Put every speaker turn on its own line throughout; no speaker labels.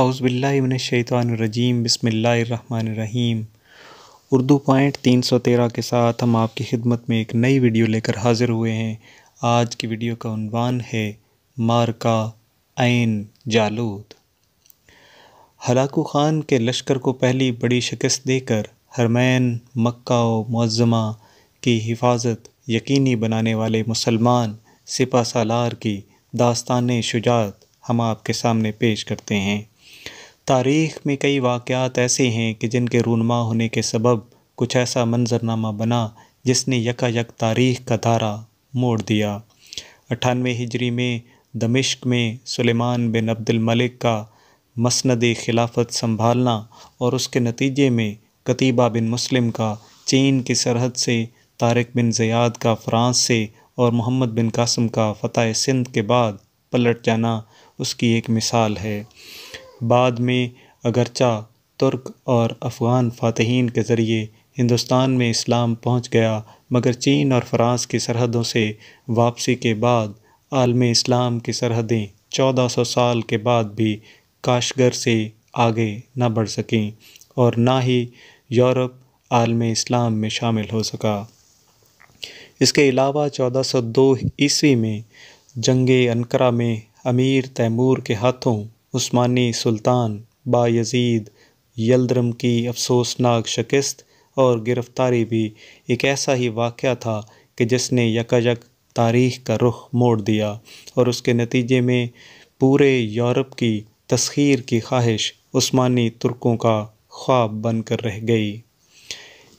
अज़बिल्लिमिनशैतरजीम बसमीम उर्दू पॉइंट तीन सौ तेरह के साथ हम आपकी खिदमत में एक नई वीडियो लेकर हाज़िर हुए हैं आज की वीडियो का उनवान है मारका आन जालूद हलाकू ख़ान के लश्कर को पहली बड़ी शिकस्त देकर हरमैन मक्का मज़मा की हिफाजत यकीनी बनाने वाले मुसलमान सिपा सालार की दास्तान शुजात हम आपके सामने पेश करते हैं तारीख़ में कई वाक़ात ऐसे हैं कि जिनके रूनमा होने के सबब कुछ ऐसा मंज़रनामा बना जिसने यकायक तारीख़ का धारा मोड़ दिया अठानवे हिजरी में दमिश्क में सुलेमान बिन अब्दुल मलिक का मसंद खिलाफत संभालना और उसके नतीजे में कतीबा बिन मुस्लिम का चीन की सरहद से तारक बिन ज़याद का फ़्रांस से और मोहम्मद बिन कासम का फ़तह सिंध के बाद पलट जाना उसकी एक मिसाल है बाद में अगरचा तुर्क और अफ़गान फ़ातहीन के ज़रिए हिंदुस्तान में इस्लाम पहुंच गया मगर चीन और फ़्रांस की सरहदों से वापसी के बाद आलम इस्लाम की सरहदें 1400 साल के बाद भी काशगर से आगे न बढ़ सकें और ना ही यूरोप आलम इस्लाम में शामिल हो सका इसके अलावा 1402 ईस्वी में जंग अनकरा में अमीर तैमूर के हाथों उस्मानी सुल्तान बायज़ीद यलद्रम की अफसोसनाक शिकस्त और गिरफ़्तारी भी एक ऐसा ही वाक़ था कि जिसने यकायक तारीख का रुख मोड़ दिया और उसके नतीजे में पूरे यूरोप की तस्खीर की ख्वाहिश उस्मानी तुर्कों का ख्वाब बनकर रह गई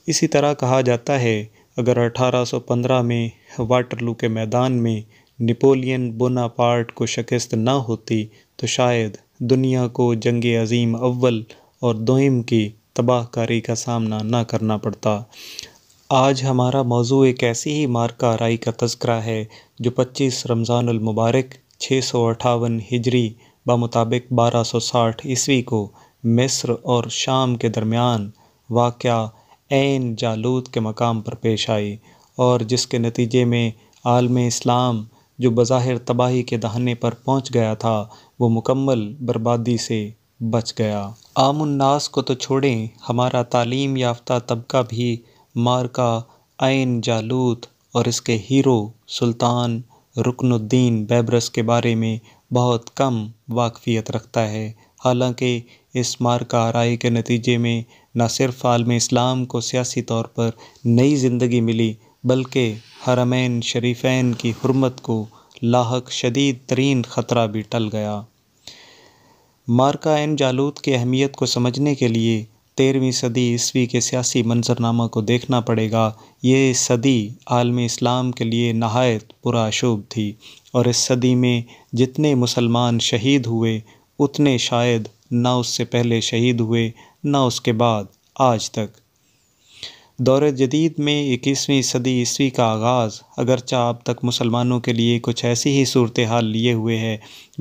इसी तरह कहा जाता है अगर 1815 में वाटरलू के मैदान में नेपोलियन बोनापार्ट को शिकस्त ना होती तो शायद दुनिया को जंग अज़ीम अव्वल और दोम की तबाहकारी का सामना ना करना पड़ता आज हमारा मौजू एक ऐसी ही मार्का राई का तस्करा है जो 25 रमज़ानमबारक छः सौ अठावन हिजरी बमुताबिक बारह सौ साठ ईस्वी को मिस्र और शाम के दरमियान वाक़ एन जालूद के मकाम पर पेश आई और जिसके नतीजे में आलम इस्लाम जो बज़ाहिर तबाही के दहाने पर पहुंच गया था वो मुकम्मल बर्बादी से बच गया आम उन्नास को तो छोड़ें हमारा तालीम याफ्ता तबका भी मार का आन जालूत और इसके हीरो सुल्तान रुकनुद्दीन बैबरस के बारे में बहुत कम वाकफ़ियत रखता है हालांकि इस मार्का आरई के नतीजे में न सिर्फ आलम इस्लाम को सियासी तौर पर नई ज़िंदगी मिली बल्कि हरमैन शरीफ़ैन की हरमत को लाक शदीद तरीन ख़तरा भी टल गया मार्का एन जालूद की अहमियत को समझने के लिए तेरहवीं सदी ईस्वी के सियासी मंजरनामा को देखना पड़ेगा ये सदी आलमी इस्लाम के लिए नहायत पुराशुभ थी और इस सदी में जितने मुसलमान शहीद हुए उतने शायद ना उससे पहले शहीद हुए ना उसके बाद आज तक दौर जदीद में इक्कीसवीं सदी ईस्वी का आगाज़ अगरचा अब तक मुसलमानों के लिए कुछ ऐसी ही सूरत हाल लिए हुए है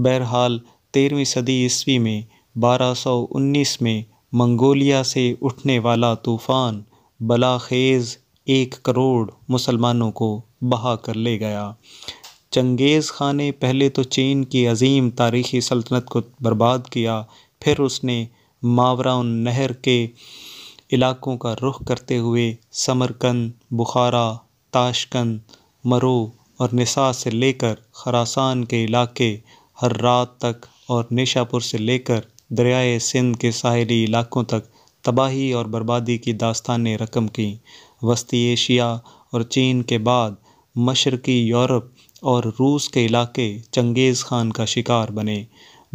बहरहाल तेरहवीं सदी ईस्वी में बारह सौ उन्नीस में मंगोलिया से उठने वाला तूफ़ान बलाखेज़ एक करोड़ मुसलमानों को बहा कर ले गया चंगेज़ खान ने पहले तो चीन की अजीम तारीखी सल्तनत को बर्बाद किया फिर उसने मावरा नहर के इलाकों का रुख करते हुए समरकंद बुखारा ताशकंद मरो और निसा से लेकर खरासान के इलाके हर रात तक और निशापुर से लेकर दरियाए सिंध के साहली इलाकों तक तबाही और बर्बादी की दास्तानें रकम की वस्ती एशिया और चीन के बाद मशरकी यूरोप और रूस के इलाके चंगेज़ ख़ान का शिकार बने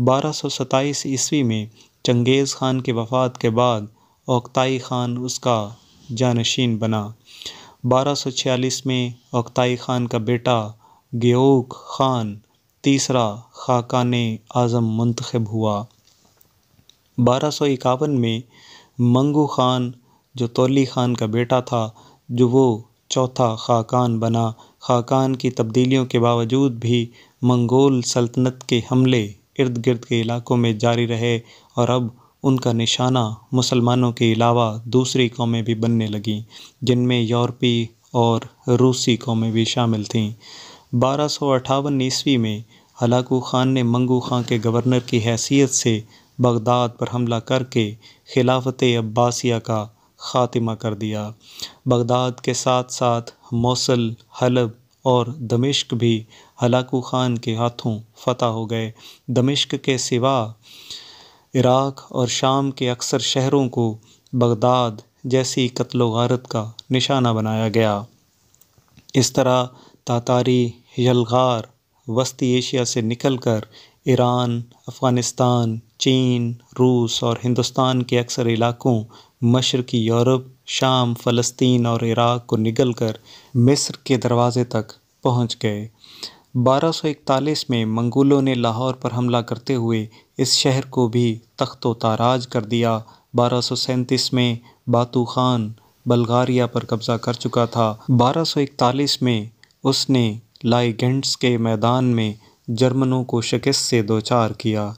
बारह सौ सताईस ईस्वी में चंगेज़ ख़ान की वफ़ात के बाद ओकताई ख़ान उसका जानशीन बना 1246 में ओक्ताई ख़ान का बेटा ग्योक ख़ान तीसरा खाकान आज़म मंतखब हुआ बारह में मंगू ख़ान जो तोली ख़ान का बेटा था जो वो चौथा खाकान बना खाकान की तब्दीलियों के बावजूद भी मंगोल सल्तनत के हमले इर्द गिर्द के इलाकों में जारी रहे और अब उनका निशाना मुसलमानों के अलावा दूसरी कौमें भी बनने लगीं जिनमें यूरोपी और रूसी कौमें भी शामिल थीं बारह सौ अठावन ईस्वी में हलाकू ख़ान ने मंगू खां के गवर्नर की हैसियत से बगदाद पर हमला करके खिलाफत अब्बासिया का ख़ात्मा कर दिया बगदाद के साथ साथ मौसल हलब और दमिश्क भी हलाकू ख़ान के हाथों फतह हो गए दमिश्क के सिवा इराक़ और शाम के अक्सर शहरों को बगदाद जैसी कत्ल गारत का निशाना बनाया गया इस तरह तातारी यलगार वस्ती एशिया से निकलकर ईरान अफ़गानिस्तान चीन रूस और हिंदुस्तान के अक्सर इलाकों मशरकी यूरोप शाम फ़लस्तीन और इराक़ को निकलकर कर मिस्र के दरवाज़े तक पहुँच गए 1241 में मंगोलों ने लाहौर पर हमला करते हुए इस शहर को भी तख्तो ताराज कर दिया बारह में बातू खान बल्गारिया पर कब्जा कर चुका था 1241 में उसने लाइगेंट्स के मैदान में जर्मनों को शिकस्त से दोचार किया